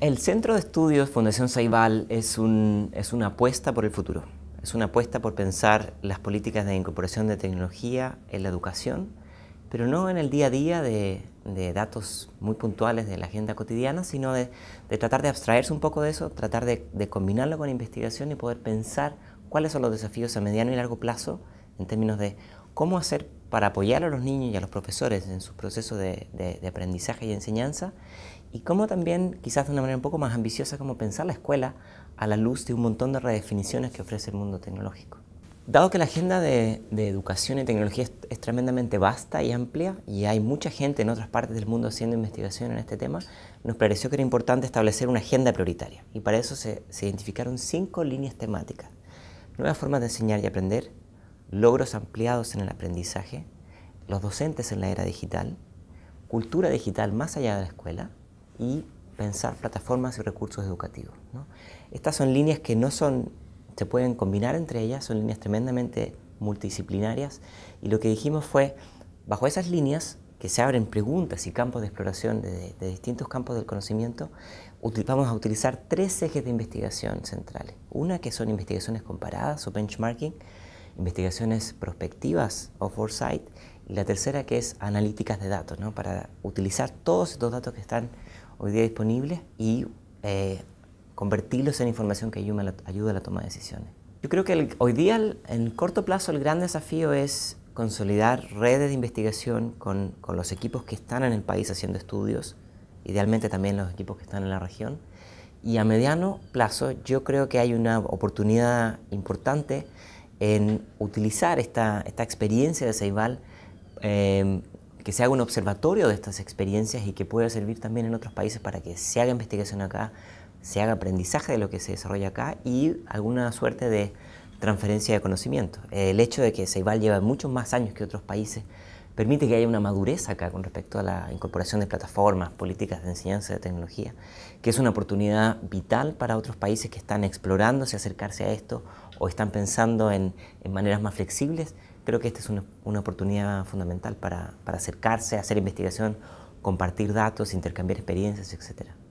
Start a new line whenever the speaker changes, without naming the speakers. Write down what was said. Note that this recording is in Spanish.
El Centro de Estudios Fundación Saibal es, una apuesta por el futuro. Es una apuesta por pensar las políticas de incorporación de tecnología en la educación, pero no en el día a día de, datos muy puntuales de la agenda cotidiana, sino de, tratar de abstraerse un poco de eso, tratar de, de combinarlo con investigación y poder pensar cuáles son los desafíos a mediano y largo plazo en términos de cómo hacer para apoyar a los niños y a los profesores en su proceso de, aprendizaje y enseñanza, y cómo también, quizás de una manera un poco más ambiciosa, como pensar la escuela a la luz de un montón de redefiniciones que ofrece el mundo tecnológico. Dado que la agenda de, educación y tecnología es, tremendamente vasta y amplia y hay mucha gente en otras partes del mundo haciendo investigación en este tema, nos pareció que era importante establecer una agenda prioritaria y para eso se, se identificaron cinco líneas temáticas. Nuevas formas de enseñar y aprender, logros ampliados en el aprendizaje, los docentes en la era digital, cultura digital más allá de la escuela y pensar plataformas y recursos educativos. Estas son líneas que no son, se pueden combinar entre ellas, son líneas tremendamente multidisciplinarias y lo que dijimos fue, bajo esas líneas que se abren preguntas y campos de exploración de, de distintos campos del conocimiento, vamos a utilizar tres ejes de investigación centrales. Una que son investigaciones comparadas o benchmarking, investigaciones prospectivas o foresight, y la tercera que es analíticas de datos, para utilizar todos estos datos que están hoy día disponibles y eh, convertirlos en información que ayuda a la toma de decisiones. Yo creo que hoy día, en corto plazo, el gran desafío es consolidar redes de investigación con, con los equipos que están en el país haciendo estudios, idealmente también los equipos que están en la región, y a mediano plazo yo creo que hay una oportunidad importante en utilizar esta, experiencia de Ceibal, em, que se haga un observatorio de estas experiencias y que pueda servir también en otros países para que se haga investigación acá, se haga aprendizaje de lo que se desarrolla acá y alguna suerte de transferencia de conocimiento. El hecho de que Ceibal lleva muchos más años que otros países permite que haya una madurez acá con respecto a la incorporación de plataformas, políticas de enseñanza de tecnología, que es una oportunidad vital para otros países que están explorándose, acercarse a esto o están pensando en, maneras más flexibles, creo que esta es una, oportunidad fundamental para, para acercarse, hacer investigación, compartir datos, intercambiar experiencias, etcétera.